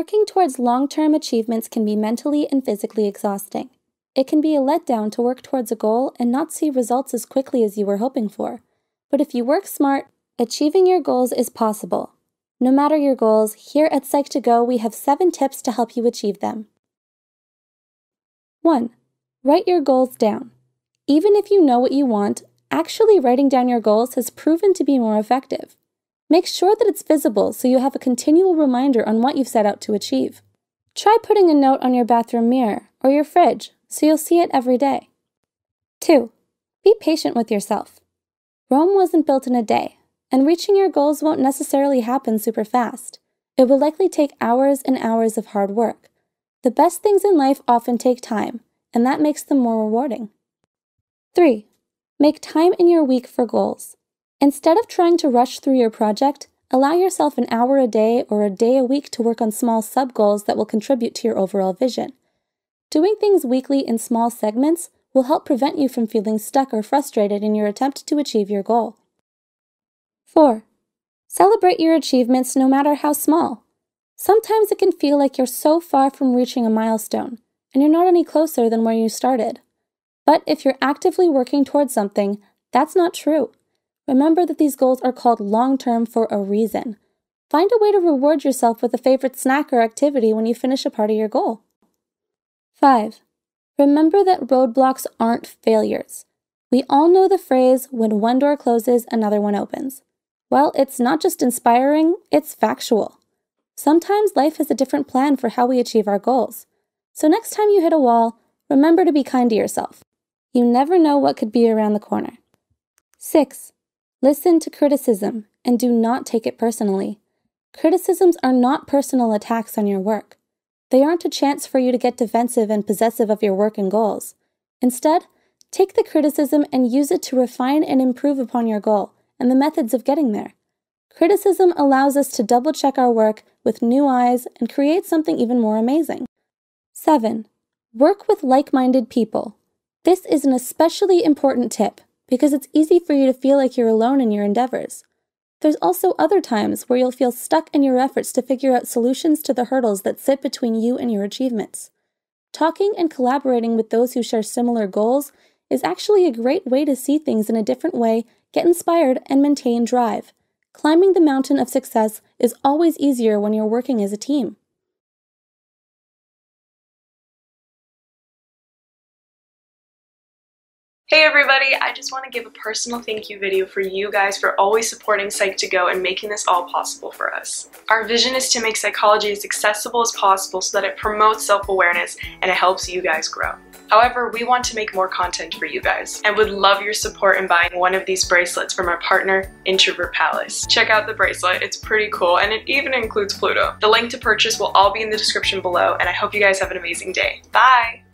Working towards long term achievements can be mentally and physically exhausting. It can be a letdown to work towards a goal and not see results as quickly as you were hoping for. But if you work smart, achieving your goals is possible. No matter your goals, here at Psych2Go, we have seven tips to help you achieve them. 1. Write your goals down. Even if you know what you want, actually writing down your goals has proven to be more effective. Make sure that it's visible so you have a continual reminder on what you've set out to achieve. Try putting a note on your bathroom mirror or your fridge so you'll see it every day. 2. Be patient with yourself. Rome wasn't built in a day, and reaching your goals won't necessarily happen super fast. It will likely take hours and hours of hard work. The best things in life often take time, and that makes them more rewarding. 3. Make time in your week for goals. Instead of trying to rush through your project, allow yourself an hour a day or a day a week to work on small sub goals that will contribute to your overall vision. Doing things weekly in small segments will help prevent you from feeling stuck or frustrated in your attempt to achieve your goal. 4. Celebrate your achievements no matter how small. Sometimes it can feel like you're so far from reaching a milestone, and you're not any closer than where you started. But if you're actively working towards something, that's not true. Remember that these goals are called long term for a reason. Find a way to reward yourself with a favorite snack or activity when you finish a part of your goal. 5. Remember that roadblocks aren't failures. We all know the phrase when one door closes, another one opens. Well, it's not just inspiring, it's factual. Sometimes life has a different plan for how we achieve our goals. So next time you hit a wall, remember to be kind to yourself. You never know what could be around the corner. 6. Listen to criticism and do not take it personally. Criticisms are not personal attacks on your work. They aren't a chance for you to get defensive and possessive of your work and goals. Instead, take the criticism and use it to refine and improve upon your goal and the methods of getting there. Criticism allows us to double check our work with new eyes and create something even more amazing. 7. Work with like minded people. This is an especially important tip because it's easy for you to feel like you're alone in your endeavors. There's also other times where you'll feel stuck in your efforts to figure out solutions to the hurdles that sit between you and your achievements. Talking and collaborating with those who share similar goals is actually a great way to see things in a different way, get inspired, and maintain drive. Climbing the mountain of success is always easier when you're working as a team. Hey everybody, I just want to give a personal thank you video for you guys for always supporting Psych2Go and making this all possible for us. Our vision is to make psychology as accessible as possible so that it promotes self-awareness and it helps you guys grow. However, we want to make more content for you guys and would love your support in buying one of these bracelets from our partner, Introvert Palace. Check out the bracelet, it's pretty cool and it even includes Pluto. The link to purchase will all be in the description below and I hope you guys have an amazing day. Bye!